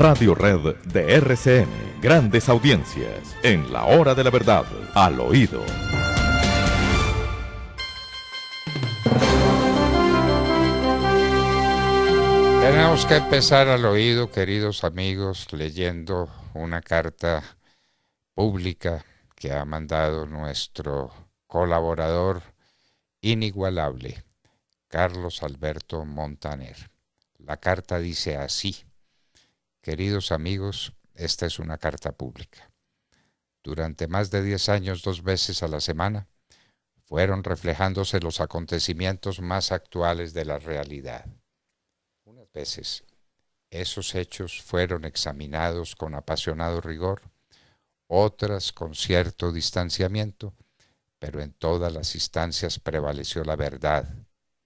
Radio Red de RCN. Grandes audiencias. En la hora de la verdad. Al oído. Tenemos que empezar al oído, queridos amigos, leyendo una carta pública que ha mandado nuestro colaborador inigualable, Carlos Alberto Montaner. La carta dice así. Queridos amigos, esta es una carta pública. Durante más de diez años, dos veces a la semana, fueron reflejándose los acontecimientos más actuales de la realidad. Unas veces, esos hechos fueron examinados con apasionado rigor, otras con cierto distanciamiento, pero en todas las instancias prevaleció la verdad,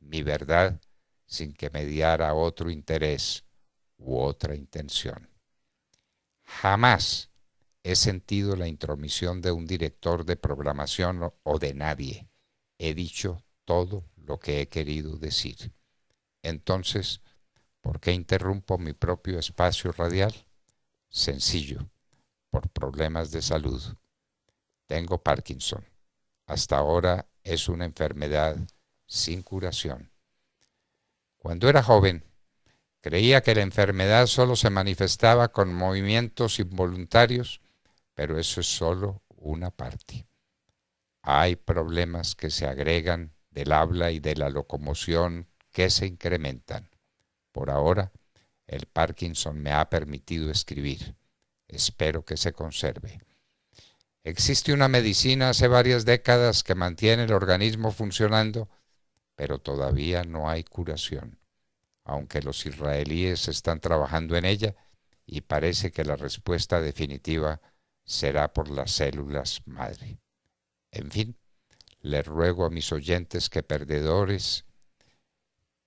mi verdad, sin que mediara otro interés, u otra intención. Jamás he sentido la intromisión de un director de programación o de nadie. He dicho todo lo que he querido decir. Entonces, ¿por qué interrumpo mi propio espacio radial? Sencillo, por problemas de salud. Tengo Parkinson. Hasta ahora es una enfermedad sin curación. Cuando era joven, Creía que la enfermedad solo se manifestaba con movimientos involuntarios, pero eso es solo una parte. Hay problemas que se agregan del habla y de la locomoción que se incrementan. Por ahora, el Parkinson me ha permitido escribir. Espero que se conserve. Existe una medicina hace varias décadas que mantiene el organismo funcionando, pero todavía no hay curación aunque los israelíes están trabajando en ella y parece que la respuesta definitiva será por las células madre. En fin, le ruego a mis oyentes que perdedores,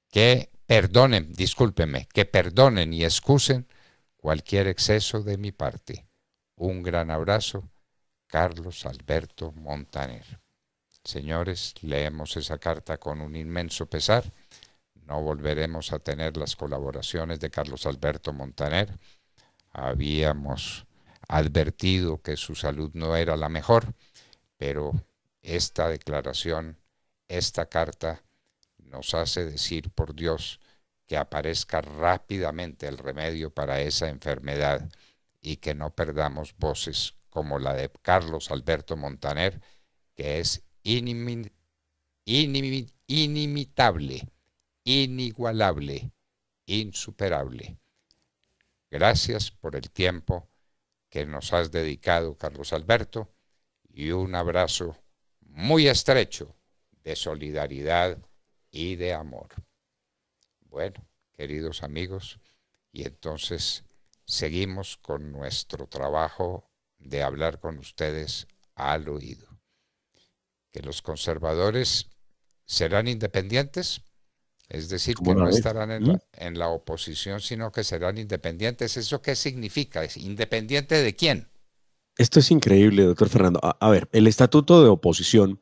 que perdonen, discúlpenme, que perdonen y excusen cualquier exceso de mi parte. Un gran abrazo, Carlos Alberto Montaner. Señores, leemos esa carta con un inmenso pesar no volveremos a tener las colaboraciones de Carlos Alberto Montaner. Habíamos advertido que su salud no era la mejor, pero esta declaración, esta carta, nos hace decir por Dios que aparezca rápidamente el remedio para esa enfermedad y que no perdamos voces como la de Carlos Alberto Montaner, que es inimitable inigualable, insuperable. Gracias por el tiempo que nos has dedicado, Carlos Alberto, y un abrazo muy estrecho de solidaridad y de amor. Bueno, queridos amigos, y entonces seguimos con nuestro trabajo de hablar con ustedes al oído. Que los conservadores serán independientes, es decir, que no estarán ¿Mm? en, la, oposición, sino que serán independientes. ¿Eso qué significa? independiente de quién? Esto es increíble, doctor Fernando. A, ver, el estatuto de oposición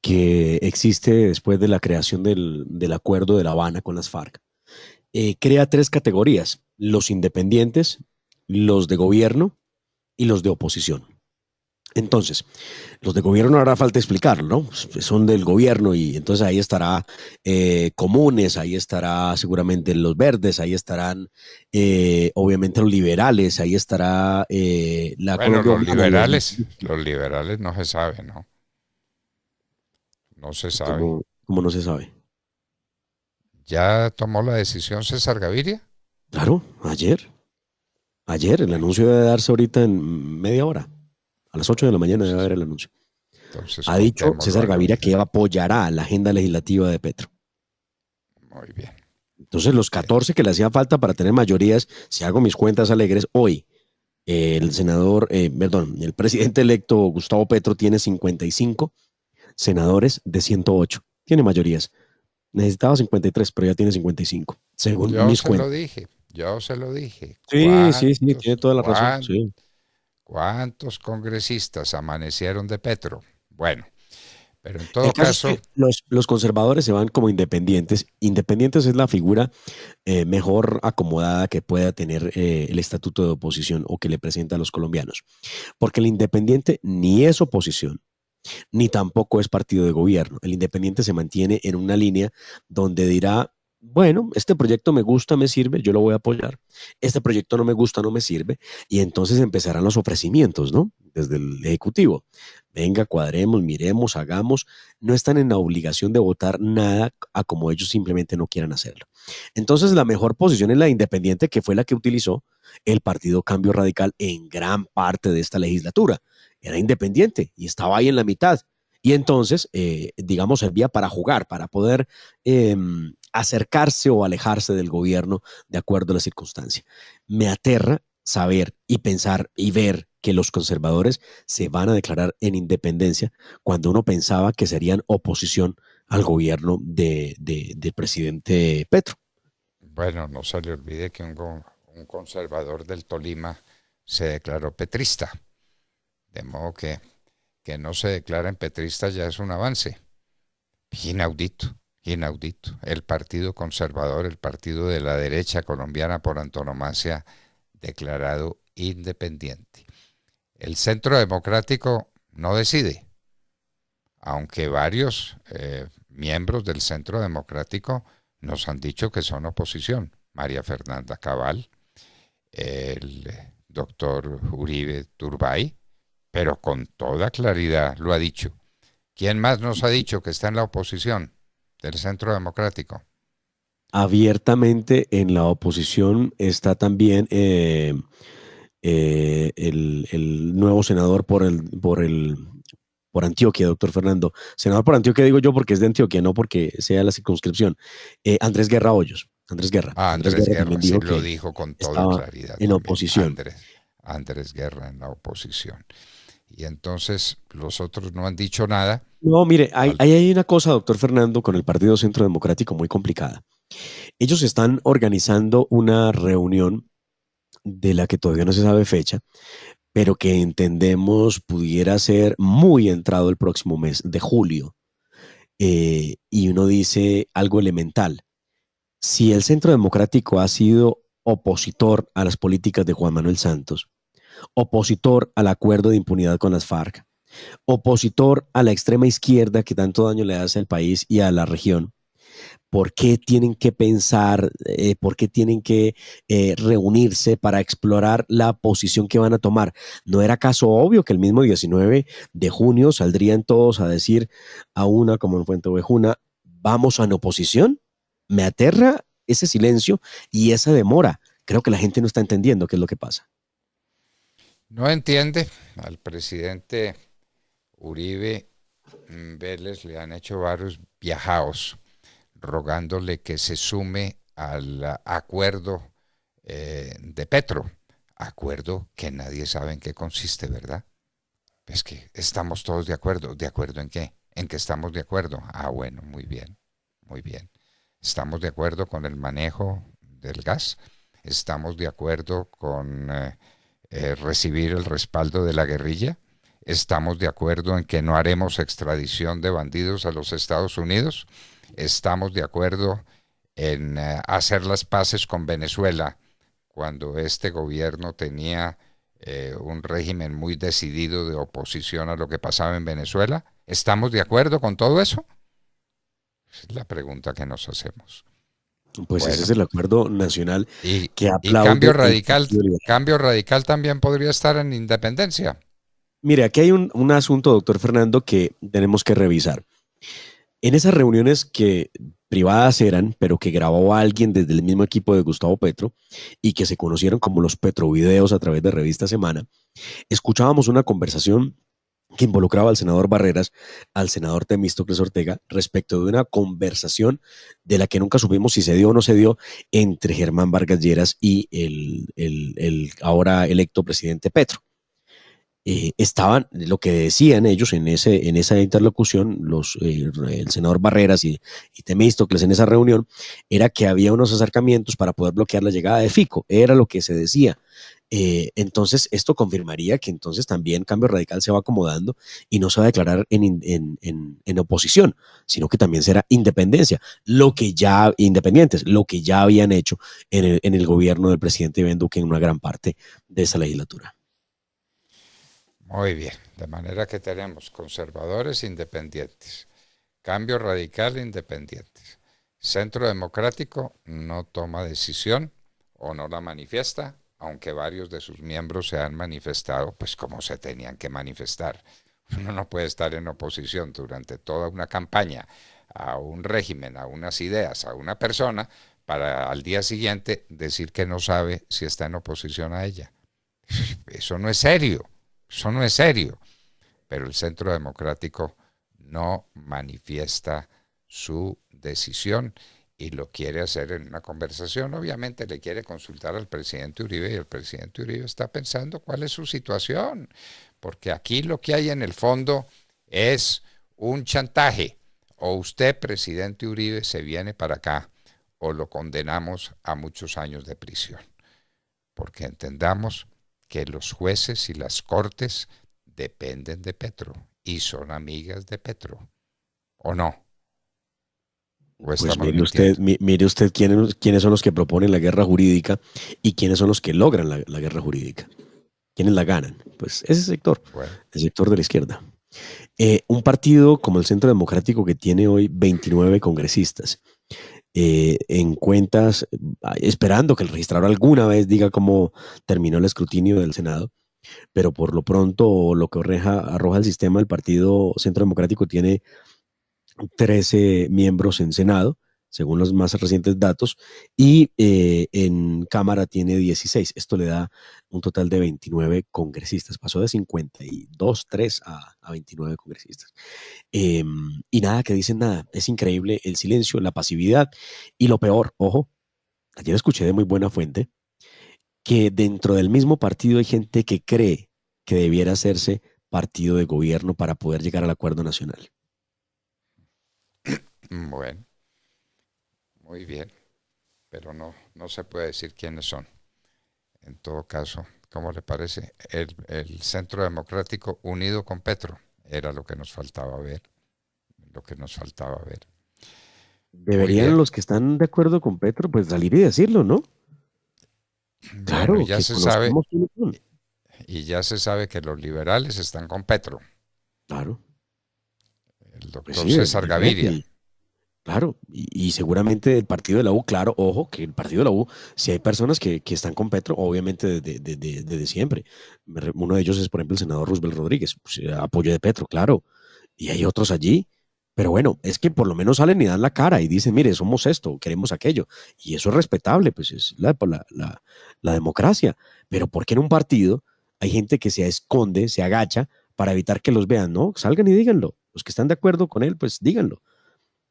que existe después de la creación del, acuerdo de La Habana con las FARC eh, crea tres categorías, los independientes, los de gobierno y los de oposición. Entonces, los de gobierno hará falta explicarlo, ¿no? Son del gobierno y entonces ahí estará eh, comunes, ahí estará seguramente los verdes, ahí estarán eh, obviamente los liberales, ahí estará eh, la... los liberales, los liberales no se sabe, ¿no? No se sabe. ¿Cómo, no se sabe? ¿Ya tomó la decisión César Gaviria? Claro, ayer. Ayer, el anuncio debe darse ahorita en media hora. A las 8 de la mañana debe haber el anuncio. ha dicho César Gaviria que apoyará la agenda legislativa de Petro. Muy bien. Entonces, los 14 eh, que le hacía falta para tener mayorías, si hago mis cuentas alegres, hoy el senador, eh, perdón, el presidente electo Gustavo Petro tiene 55 senadores de 108. Tiene mayorías. Necesitaba 53, pero ya tiene 55, según mis se cuentas. Lo dije, yo se lo dije. Sí, sí, sí, tiene toda la razón. Sí. ¿Cuántos congresistas amanecieron de Petro? Bueno, pero en todo caso... los, conservadores se van como independientes. Independientes es la figura eh, mejor acomodada que pueda tener eh, el estatuto de oposición o que le presenta a los colombianos. Porque el independiente ni es oposición, ni tampoco es partido de gobierno. El independiente se mantiene en una línea donde dirá bueno, este proyecto me gusta, me sirve, yo lo voy a apoyar. Este proyecto no me gusta, no me sirve. Y entonces empezarán los ofrecimientos, ¿no? Desde el Ejecutivo. Venga, cuadremos, miremos, hagamos. No están en la obligación de votar nada a como ellos simplemente no quieran hacerlo. Entonces, la mejor posición es la independiente, que fue la que utilizó el Partido Cambio Radical en gran parte de esta legislatura. Era independiente y estaba ahí en la mitad. Y entonces, eh, digamos, servía para jugar, para poder... Em, acercarse o alejarse del gobierno de acuerdo a la circunstancia. Me aterra saber y pensar y ver que los conservadores se van a declarar en independencia cuando uno pensaba que serían oposición al gobierno de, de, del presidente Petro. Bueno, no se le olvide que un, conservador del Tolima se declaró petrista. De modo que que no se declaren petristas ya es un avance. Inaudito inaudito. El Partido Conservador, el partido de la derecha colombiana por antonomasia, declarado independiente. El Centro Democrático no decide, aunque varios eh, miembros del Centro Democrático nos han dicho que son oposición. María Fernanda Cabal, el doctor Uribe Turbay, pero con toda claridad lo ha dicho. ¿Quién más nos ha dicho que está en la oposición? del Centro Democrático. Abiertamente en la oposición está también eh, eh, el, nuevo senador por el, por el por Antioquia, doctor Fernando. Senador por Antioquia digo yo porque es de Antioquia, no porque sea la circunscripción. Eh, Andrés Guerra Hoyos. Andrés Guerra. Ah, Andrés, Guerra, lo dijo con toda claridad. En oposición. Andrés Guerra en la oposición. Y entonces los otros no han dicho nada no, mire, hay, hay una cosa, doctor Fernando, con el Partido Centro Democrático muy complicada. Ellos están organizando una reunión de la que todavía no se sabe fecha, pero que entendemos pudiera ser muy entrado el próximo mes de julio. Eh, y uno dice algo elemental. Si el Centro Democrático ha sido opositor a las políticas de Juan Manuel Santos, opositor al acuerdo de impunidad con las FARC, opositor a la extrema izquierda que tanto daño le hace al país y a la región, ¿por qué tienen que pensar, eh, por qué tienen que eh, reunirse para explorar la posición que van a tomar? ¿No era caso obvio que el mismo 19 de junio saldrían todos a decir a una como en Fuente Ovejuna, vamos a la oposición? Me aterra ese silencio y esa demora. Creo que la gente no está entendiendo qué es lo que pasa. No entiende al presidente Uribe mm, Vélez le han hecho varios viajados rogándole que se sume al acuerdo eh, de Petro, acuerdo que nadie sabe en qué consiste, ¿verdad? Es que estamos todos de acuerdo, ¿de acuerdo en qué? ¿En qué estamos de acuerdo? Ah, bueno, muy bien, muy bien. Estamos de acuerdo con el manejo del gas, estamos de acuerdo con eh, eh, recibir el respaldo de la guerrilla, estamos de acuerdo en que no haremos extradición de bandidos a los Estados Unidos, estamos de acuerdo en eh, hacer las paces con Venezuela cuando este gobierno tenía eh, un régimen muy decidido de oposición a lo que pasaba en Venezuela. ¿Estamos de acuerdo con todo eso? Es la pregunta que nos hacemos. Pues ese es el acuerdo nacional y, que Y cambio radical, cambio radical también podría estar en independencia. Mire, aquí hay un, asunto, doctor Fernando, que tenemos que revisar. En esas reuniones que privadas eran, pero que grabó alguien desde el mismo equipo de Gustavo Petro y que se conocieron como los Petrovideos a través de Revista Semana, escuchábamos una conversación que involucraba al senador Barreras, al senador Temístocles Ortega, respecto de una conversación de la que nunca supimos si se dio o no se dio entre Germán Vargas Lleras y el ahora electo presidente Petro. Eh, estaban, lo que decían ellos en, ese, en esa interlocución, los, eh, el senador Barreras y, Temístocles en esa reunión, era que había unos acercamientos para poder bloquear la llegada de Fico, era lo que se decía. Eh, entonces, esto confirmaría que entonces también Cambio Radical se va acomodando y no se va a declarar en, oposición, sino que también será independencia, lo que ya, independientes, lo que ya habían hecho en el, el gobierno del presidente Iván Duque en una gran parte de esa legislatura. Muy bien, de manera que tenemos conservadores independientes, cambio radical independientes. Centro Democrático no toma decisión o no la manifiesta, aunque varios de sus miembros se han manifestado pues como se tenían que manifestar. Uno no puede estar en oposición durante toda una campaña a un régimen, a unas ideas, a una persona, para al día siguiente decir que no sabe si está en oposición a ella. Eso no es serio. Eso no es serio. Pero el Centro Democrático no manifiesta su decisión y lo quiere hacer en una conversación. Obviamente le quiere consultar al presidente Uribe y el presidente Uribe está pensando cuál es su situación, porque aquí lo que hay en el fondo es un chantaje. O usted, presidente Uribe, se viene para acá o lo condenamos a muchos años de prisión. Porque entendamos que los jueces y las cortes dependen de Petro y son amigas de Petro, ¿o no? Pues mire usted, mire usted quiénes, son los que proponen la guerra jurídica y quiénes son los que logran la, guerra jurídica. ¿Quiénes la ganan? Pues ese sector, el sector de la izquierda. Eh, un partido como el Centro Democrático que tiene hoy 29 congresistas, eh, en cuentas, ah, esperando que el registrador alguna vez diga cómo terminó el escrutinio del Senado. Pero por lo pronto, lo que arroja el sistema, el Partido Centro Democrático tiene 13 miembros en Senado según los más recientes datos, y eh, en Cámara tiene 16. Esto le da un total de 29 congresistas. Pasó de 52, 3 a, a 29 congresistas. Em, y nada, que dicen nada. Es increíble el silencio, la pasividad y lo peor, ojo, ayer escuché de muy buena fuente que dentro del mismo partido hay gente que cree que debiera hacerse partido de gobierno para poder llegar al acuerdo nacional. bien muy bien, pero no, no se puede decir quiénes son. En todo caso, ¿cómo le parece? El, Centro Democrático unido con Petro era lo que nos faltaba ver, lo que nos faltaba ver. Deberían los que están de acuerdo con Petro, pues salir y decirlo, ¿no? claro, ya se sabe. Y ya se sabe que los liberales están con Petro. Claro. El pues doctor César Gaviria. Claro, y, seguramente el partido de la U, claro, ojo, que el partido de la U, si hay personas que, que están con Petro, obviamente desde, siempre. Uno de ellos es, por ejemplo, el senador Roosevelt Rodríguez, pues, eh, apoyo de Petro, claro. Y hay otros allí. Pero bueno, es que por lo menos salen y dan la cara y dicen, mire, somos esto, queremos aquello. Y eso es respetable, pues es la, pues, democracia. Pero ¿por qué en un partido hay gente que se esconde, se agacha para evitar que los vean? No, salgan y díganlo. Los que están de acuerdo con él, pues díganlo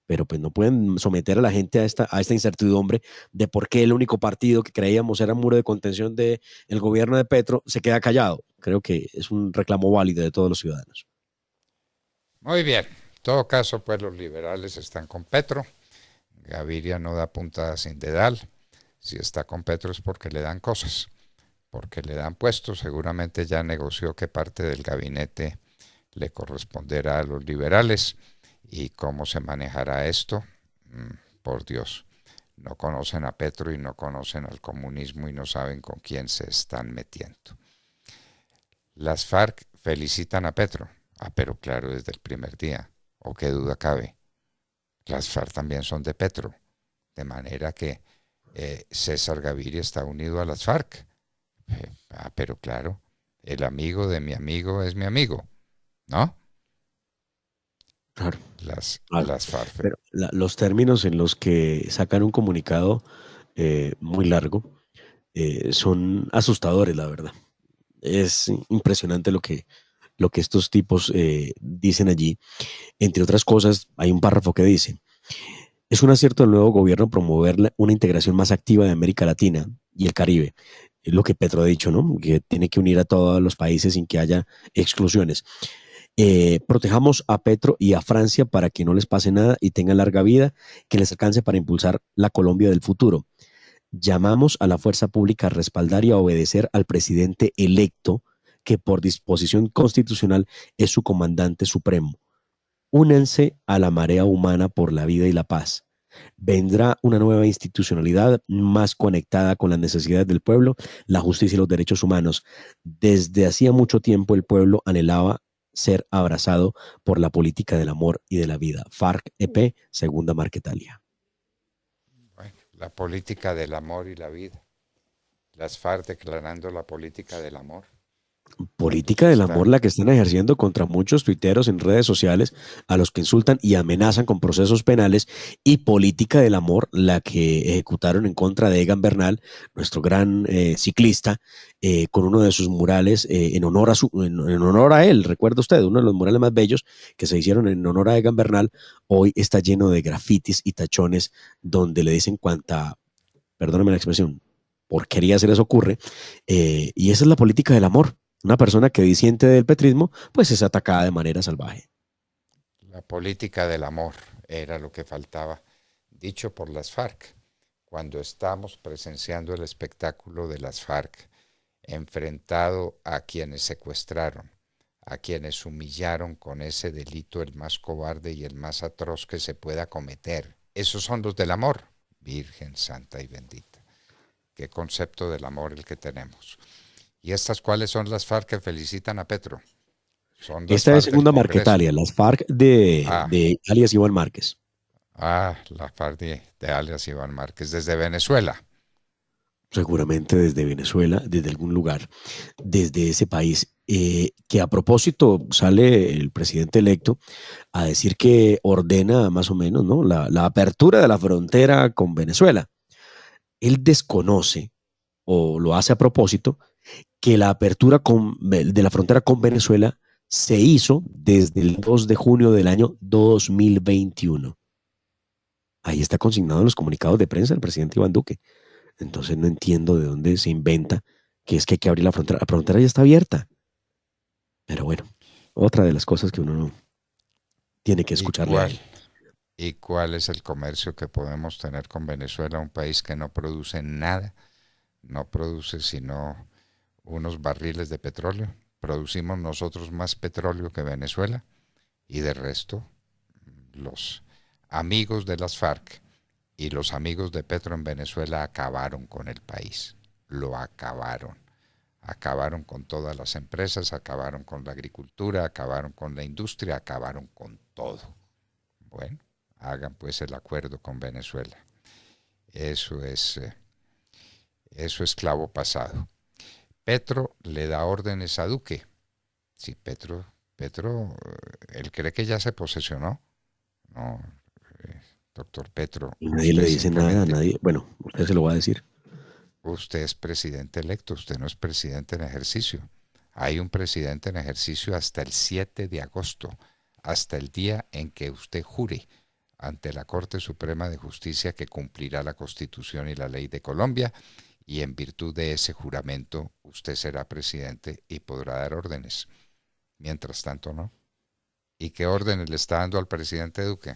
pero pues no pueden someter a la gente a esta, incertidumbre de por qué el único partido que creíamos era muro de contención del gobierno de Petro se queda callado. Creo que es un reclamo válido de todos los ciudadanos. Muy bien. En todo caso, pues los liberales están con Petro. Gaviria no da puntada sin dedal. Si está con Petro es porque le dan cosas, porque le dan puestos. Seguramente ya negoció qué parte del gabinete le corresponderá a los liberales. ¿Y cómo se manejará esto? Mm, por Dios, no conocen a Petro y no conocen al comunismo y no saben con quién se están metiendo. Las FARC felicitan a Petro. Ah, pero claro, desde el primer día. ¿O qué duda cabe? Las FARC también son de Petro. De manera que eh, César Gaviria está unido a las FARC. Eh, ah, pero claro, el amigo de mi amigo es mi amigo. ¿No? los términos en los que sacan un comunicado eh, muy largo eh, son asustadores, la verdad. Es impresionante lo que, lo que estos tipos eh, dicen allí. Entre otras cosas, hay un párrafo que dice, es un acierto del nuevo gobierno promover una integración más activa de América Latina y el Caribe. Es lo que Petro ha dicho, ¿no? Que tiene que unir a todos los países sin que haya exclusiones. Eh, protejamos a Petro y a Francia para que no les pase nada y tengan larga vida, que les alcance para impulsar la Colombia del futuro. Llamamos a la fuerza pública a respaldar y a obedecer al presidente electo, que por disposición constitucional es su comandante supremo. Únanse a la marea humana por la vida y la paz. Vendrá una nueva institucionalidad más conectada con las necesidades del pueblo, la justicia y los derechos humanos. Desde hacía mucho tiempo el pueblo anhelaba ser abrazado por la política del amor y de la vida. FARC EP, mm. segunda Marquetalia. la política del amor y la vida. Las FARC declarando la política del amor política del amor la que están ejerciendo contra muchos tuiteros en redes sociales a los que insultan y amenazan con procesos penales y política del amor la que ejecutaron en contra de Egan Bernal, nuestro gran eh, ciclista, eh, con uno de sus murales eh, en, honor a su, en, honor a él, recuerda usted, uno de los murales más bellos que se hicieron en honor a Egan Bernal, hoy está lleno de grafitis y tachones donde le dicen cuánta perdóname la expresión, porquería se les ocurre, y esa es la política del amor una persona que disiente del petrismo, pues es atacada de manera salvaje. La política del amor era lo que faltaba, dicho por las FARC, cuando estamos presenciando el espectáculo de las FARC, enfrentado a quienes secuestraron, a quienes humillaron con ese delito el más cobarde y el más atroz que se pueda cometer. Esos son los del amor, Virgen Santa y Bendita. Qué concepto del amor el que tenemos. ¿Y estas cuáles son las FARC que felicitan a Petro? Esta es segunda marquetalia, las FARC ah. de, alias Iván Márquez. Ah, las FARC de, alias Iván Márquez, desde Venezuela seguramente desde Venezuela, desde algún lugar, desde ese país, eh, que a propósito sale el presidente electo a decir que ordena más o menos ¿no? la apertura de la frontera con Venezuela. Él desconoce, o lo hace a propósito, que la apertura de la frontera con Venezuela se hizo desde el 2 de junio del año 2021. Ahí está consignado en los comunicados de prensa del presidente Iván Duque. Entonces no entiendo de dónde se inventa que es que hay que abrir la frontera. La frontera ya está abierta. Pero bueno, otra de las cosas que uno tiene que escuchar. ¿Y cuál, ¿Y cuál es el comercio que podemos tener con Venezuela, un país que no produce nada? No produce sino unos barriles de petróleo. Producimos nosotros más petróleo que Venezuela y de resto los amigos de las FARC y los amigos de Petro en Venezuela acabaron con el país, lo acabaron. Acabaron con todas las empresas, acabaron con la agricultura, acabaron con la industria, acabaron con todo. Bueno, hagan pues el acuerdo con Venezuela. Eso es, eh, eso es clavo pasado. Petro le da órdenes a Duque. Sí, Petro, Petro, eh, él cree que ya se posesionó. No, eh, doctor Petro. nadie le dice nada, nadie. Bueno, usted se lo va a decir. Usted es presidente electo, usted no es presidente en ejercicio. Hay un presidente en ejercicio hasta el 7 de agosto, hasta el día en que usted jure ante la Corte Suprema de Justicia que cumplirá la Constitución y la ley de Colombia y en virtud de ese juramento usted será presidente y podrá dar órdenes. Mientras tanto, no. ¿Y qué órdenes le está dando al presidente Duque?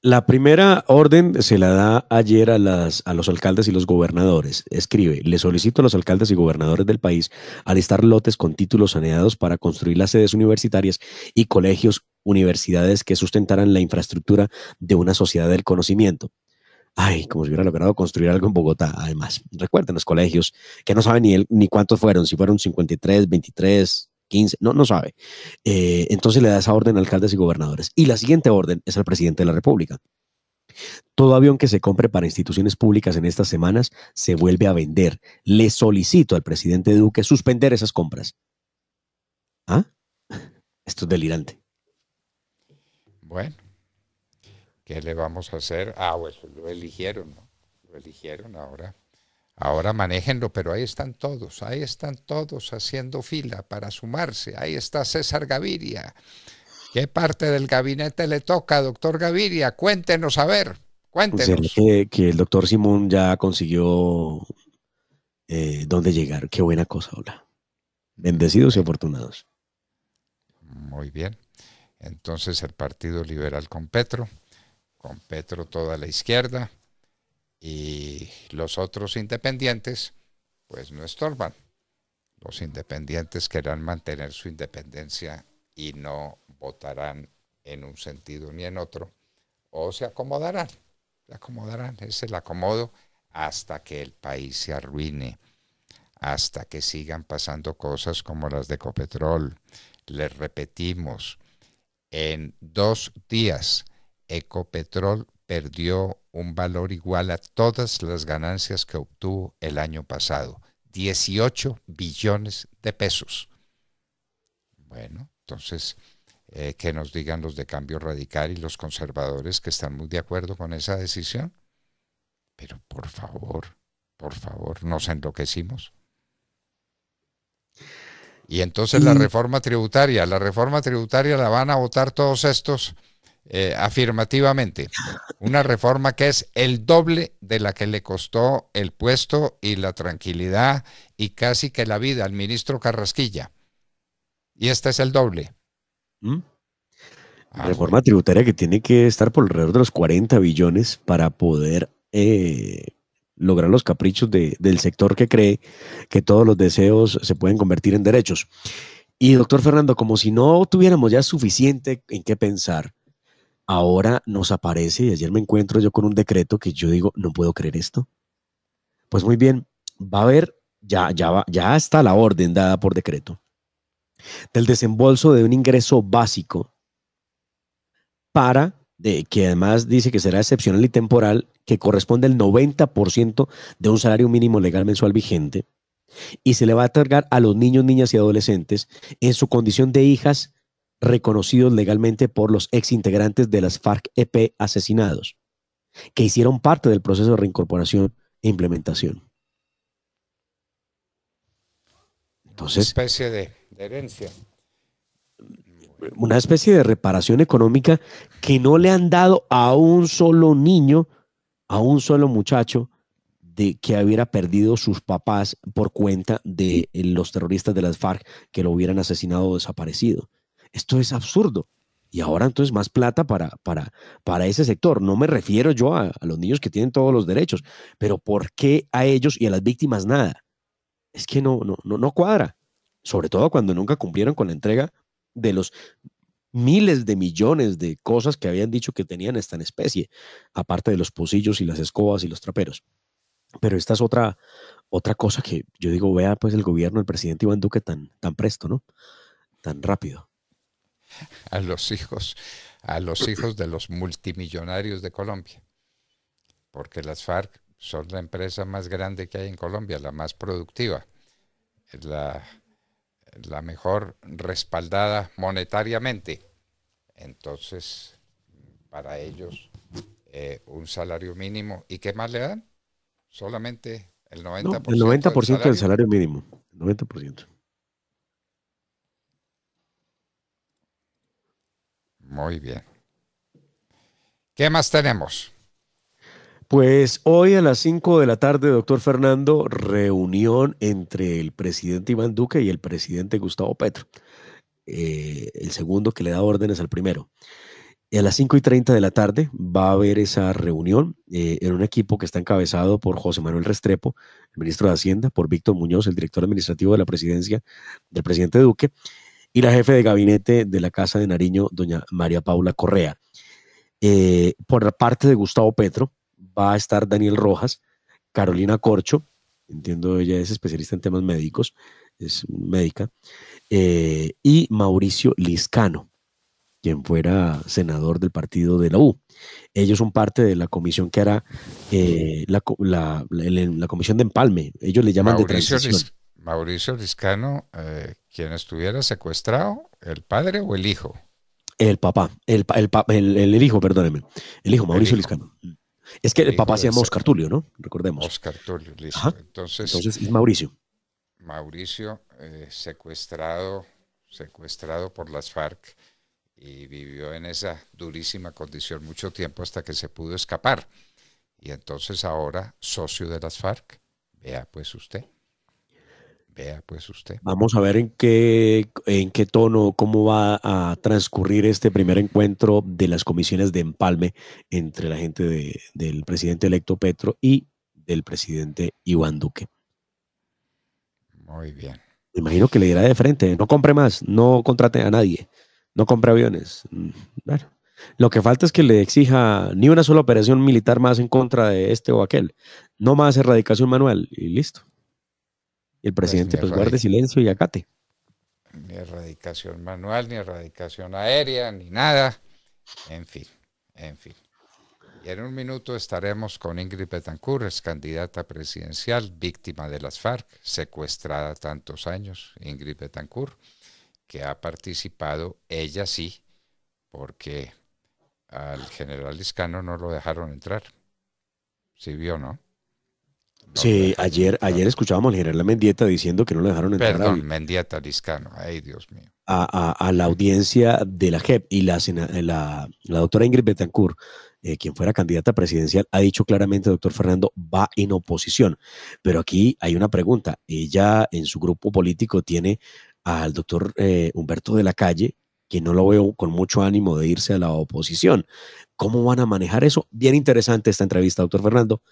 La primera orden se la da ayer a, las, a, los alcaldes y los gobernadores. Escribe, le solicito a los alcaldes y gobernadores del país alistar lotes con títulos saneados para construir las sedes universitarias y colegios universidades que sustentaran la infraestructura de una sociedad del conocimiento. Ay, como si hubiera logrado construir algo en Bogotá. Además, recuerden los colegios que no saben ni, ni cuántos fueron, si fueron 53, 23, 15, no, no sabe. Eh, entonces le da esa orden a alcaldes y gobernadores. Y la siguiente orden es al presidente de la República. Todo avión que se compre para instituciones públicas en estas semanas se vuelve a vender. Le solicito al presidente Duque suspender esas compras. ¿Ah? Esto es delirante. Bueno. ¿Qué le vamos a hacer? Ah, pues lo eligieron, ¿no? Lo eligieron ahora. Ahora manéjenlo, pero ahí están todos, ahí están todos haciendo fila para sumarse. Ahí está César Gaviria. ¿Qué parte del gabinete le toca, doctor Gaviria? Cuéntenos, a ver, pues cuéntenos. que, el doctor Simón ya consiguió eh, dónde llegar. Qué buena cosa, hola. Bendecidos y afortunados. Muy bien. Entonces el Partido Liberal con Petro con Petro toda la izquierda y los otros independientes pues no estorban. Los independientes querrán mantener su independencia y no votarán en un sentido ni en otro o se acomodarán, se acomodarán, es el acomodo hasta que el país se arruine, hasta que sigan pasando cosas como las de Copetrol. Les repetimos, en dos días Ecopetrol perdió un valor igual a todas las ganancias que obtuvo el año pasado, 18 billones de pesos. Bueno, entonces, eh, que nos digan los de cambio radical y los conservadores que están muy de acuerdo con esa decisión. Pero por favor, por favor, nos enloquecimos. Y entonces la mm. reforma tributaria, la reforma tributaria la van a votar todos estos eh, afirmativamente. Una reforma que es el doble de la que le costó el puesto y la tranquilidad y casi que la vida al ministro Carrasquilla. Y este es el doble. ¿Mm? Ah, reforma tributaria que tiene que estar por alrededor de los 40 billones para poder eh, lograr los caprichos del sector que cree que todos los deseos se pueden convertir en derechos. Y doctor Fernando, como si no tuviéramos ya suficiente en qué pensar, ahora nos aparece, y ayer me encuentro yo con un decreto que yo digo, no puedo creer esto. Pues muy bien, va a haber, ya, ya, va, ya está la orden dada por decreto, del desembolso de un ingreso básico para, de, que además dice que será excepcional y temporal, que corresponde al 90% de un salario mínimo legal mensual vigente, y se le va a otorgar a los niños, niñas y adolescentes en su condición de hijas reconocidos legalmente por los exintegrantes de las FARC-EP asesinados, que hicieron parte del proceso de reincorporación e implementación. Entonces, una especie de, de herencia. Una especie de reparación económica que no le han dado a un solo niño, a un solo muchacho de que hubiera perdido sus papás por cuenta de los terroristas de las FARC que lo hubieran asesinado o desaparecido. Esto es absurdo. Y ahora entonces más plata para, para, para ese sector. No me refiero yo a, los niños que tienen todos los derechos, pero ¿por qué a ellos y a las víctimas nada? Es que no, no, no, no cuadra. Sobre todo cuando nunca cumplieron con la entrega de los miles de millones de cosas que habían dicho que tenían esta especie, aparte de los pocillos y las escobas y los traperos. Pero esta es otra, otra cosa que yo digo, vea pues el gobierno, el presidente Iván Duque tan, tan presto, ¿no? Tan rápido a los hijos, a los hijos de los multimillonarios de Colombia, porque las FARC son la empresa más grande que hay en Colombia, la más productiva, la, la mejor respaldada monetariamente. Entonces, para ellos, eh, un salario mínimo. ¿Y qué más le dan? Solamente el 90%. el 90% del salario, del salario mínimo. 90%. Muy bien. ¿Qué más tenemos? Pues hoy a las 5 de la tarde, doctor Fernando, reunión entre el presidente Iván Duque y el presidente Gustavo Petro, eh, el segundo que le da órdenes al primero. Y a las 5 y 30 de la tarde va a haber esa reunión eh, en un equipo que está encabezado por José Manuel Restrepo, el ministro de Hacienda, por Víctor Muñoz, el director administrativo de la presidencia del presidente Duque, y la jefe de gabinete de la Casa de Nariño, doña María Paula Correa. Eh, por parte de Gustavo Petro va a estar Daniel Rojas, Carolina Corcho, entiendo ella es especialista en temas médicos, es médica, eh, y Mauricio Liscano, quien fuera senador del partido de la U. Ellos son parte de la comisión que hará eh, la, comisión de empalme, ellos le llaman de transición. Mauricio Liscano, eh, quien estuviera secuestrado, el padre o el hijo? El papá, el, el, el, hijo, perdóneme. El hijo, Mauricio Liscano. Es que el, papá se llama Oscar Tulio, ¿no? Recordemos. Oscar Tulio, listo. Entonces, es Mauricio. Mauricio, eh, secuestrado, secuestrado por las FARC y vivió en esa durísima condición mucho tiempo hasta que se pudo escapar. Y entonces ahora, socio de las FARC, vea pues usted. Vea, pues usted. Vamos a ver en qué, en qué tono, cómo va a transcurrir este primer encuentro de las comisiones de empalme entre la gente del presidente electo Petro y del presidente Iván Duque. Muy bien. Me imagino que le dirá de frente, no compre más, no contrate a nadie, no compre aviones. Mm, lo que falta es que le exija ni una sola operación militar más en contra de este o aquel, no más erradicación manual y listo el pues presidente pues, guarde silencio y acate. Ni erradicación manual, ni erradicación aérea, ni nada. En fin, en fin. Y en un minuto estaremos con Ingrid Betancourt, es candidata presidencial, víctima de las FARC, secuestrada tantos años, Ingrid Betancourt, que ha participado, ella sí, porque al general Iscano no lo dejaron entrar. ¿Sí vio, no? Sí, ayer, ayer escuchábamos al general Mendieta diciendo que no le dejaron entrar Perdón, Mendieta, Discano, ay Dios mío. A, la audiencia de la JEP y la, eh, la, doctora Ingrid Betancourt, eh, quien fuera candidata presidencial, ha dicho claramente, doctor Fernando, va en oposición. Pero aquí hay una pregunta. Ella en su grupo político tiene al doctor eh, Humberto de la Calle, que no lo veo con mucho ánimo de irse a la oposición. ¿Cómo van a manejar eso? Bien interesante esta entrevista, doctor Fernando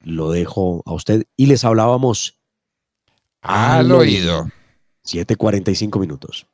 lo dejo a usted. Y les hablábamos al, oído. 7.45 minutos.